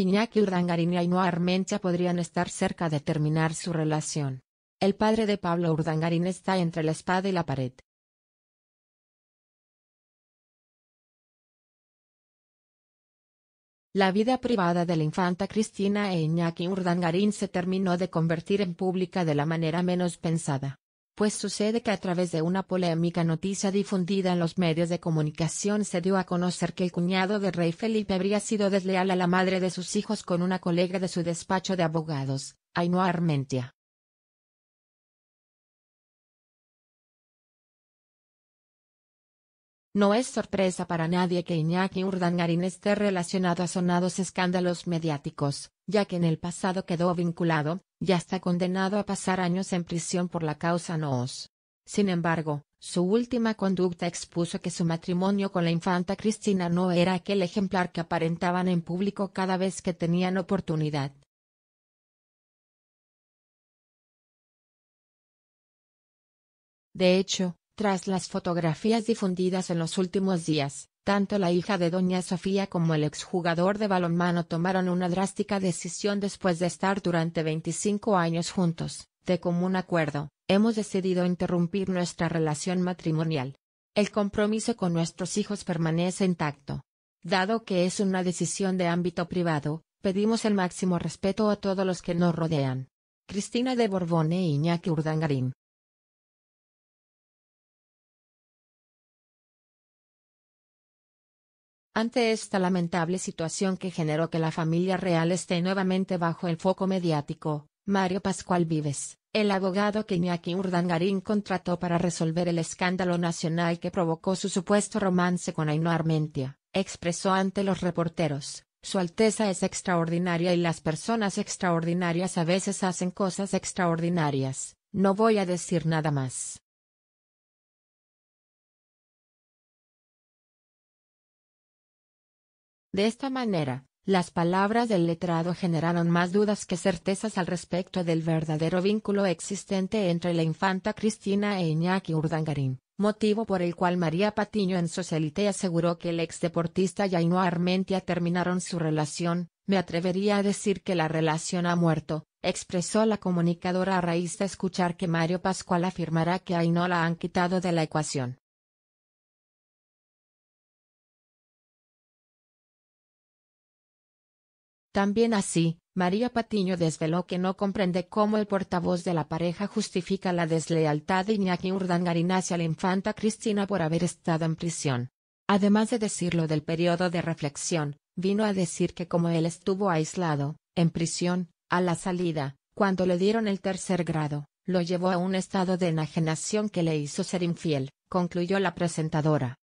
Iñaki Urdangarín y Ainhoa Armentia podrían estar cerca de terminar su relación. El padre de Pablo Urdangarín está entre la espada y la pared. La vida privada de la infanta Cristina e Iñaki Urdangarín se terminó de convertir en pública de la manera menos pensada. Pues sucede que a través de una polémica noticia difundida en los medios de comunicación se dio a conocer que el cuñado del rey Felipe habría sido desleal a la madre de sus hijos con una colega de su despacho de abogados, Ainhoa Armentia. No es sorpresa para nadie que Iñaki Urdangarín esté relacionado a sonados escándalos mediáticos, ya que en el pasado quedó vinculado, ya está condenado a pasar años en prisión por la causa Noos. Sin embargo, su última conducta expuso que su matrimonio con la infanta Cristina no era aquel ejemplar que aparentaban en público cada vez que tenían oportunidad. De hecho, tras las fotografías difundidas en los últimos días, tanto la hija de doña Sofía como el exjugador de balonmano tomaron una drástica decisión después de estar durante 25 años juntos. De común acuerdo, hemos decidido interrumpir nuestra relación matrimonial. El compromiso con nuestros hijos permanece intacto. Dado que es una decisión de ámbito privado, pedimos el máximo respeto a todos los que nos rodean. Cristina de Borbón e Iñaki Urdangarín. Ante esta lamentable situación que generó que la familia real esté nuevamente bajo el foco mediático, Mario Pascual Vives, el abogado que Iñaki Urdangarín contrató para resolver el escándalo nacional que provocó su supuesto romance con Aino Armentia, expresó ante los reporteros, Su Alteza es extraordinaria y las personas extraordinarias a veces hacen cosas extraordinarias, no voy a decir nada más. De esta manera, las palabras del letrado generaron más dudas que certezas al respecto del verdadero vínculo existente entre la infanta Cristina e Iñaki Urdangarín, motivo por el cual María Patiño en Socialite aseguró que el deportista y Ainhoa Armentia terminaron su relación, me atrevería a decir que la relación ha muerto, expresó la comunicadora a raíz de escuchar que Mario Pascual afirmará que Ainhoa la han quitado de la ecuación. También así, María Patiño desveló que no comprende cómo el portavoz de la pareja justifica la deslealtad de Iñaki Urdangarín hacia la infanta Cristina por haber estado en prisión. Además de decirlo del periodo de reflexión, vino a decir que como él estuvo aislado, en prisión, a la salida, cuando le dieron el tercer grado, lo llevó a un estado de enajenación que le hizo ser infiel, concluyó la presentadora.